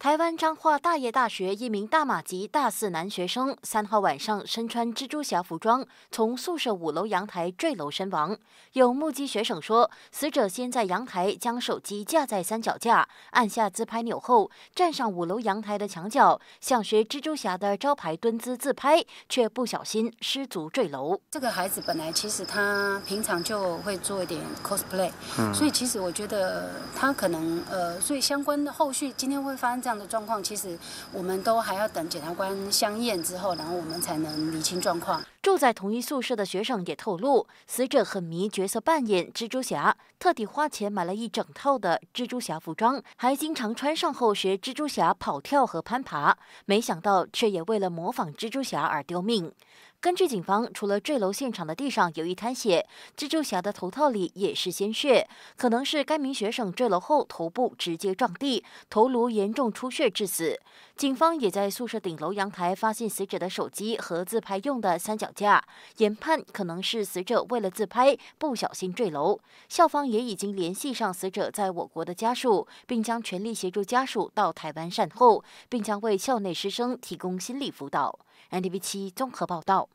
台湾彰化大业大学一名大马籍大四男学生，三号晚上身穿蜘蛛侠服装，从宿舍五楼阳台坠楼身亡。有目击学生说，死者先在阳台将手机架在三脚架，按下自拍钮后，站上五楼阳台的墙角，想学蜘蛛侠的招牌蹲姿自拍，却不小心失足坠楼。这个孩子本来其实他平常就会做一点 cosplay，所以其实我觉得他可能呃，所以相关的后续今天会发生。这样的状况，其实我们都还要等检察官相验之后，然后我们才能理清状况。住在同一宿舍的学生也透露，死者很迷角色扮演，蜘蛛侠特地花钱买了一整套的蜘蛛侠服装，还经常穿上后学蜘蛛侠跑跳和攀爬。没想到却也为了模仿蜘蛛侠而丢命。根据警方，除了坠楼现场的地上有一滩血，蜘蛛侠的头套里也是鲜血，可能是该名学生坠楼后头部直接撞地，头颅严重出血致死。警方也在宿舍顶楼阳台发现死者的手机和自拍用的三角。研判可能是死者为了自拍不小心坠楼，校方也已经联系上死者在我国的家属，并将全力协助家属到台湾善后，并将为校内师生提供心理辅导。NTV 七综合报道。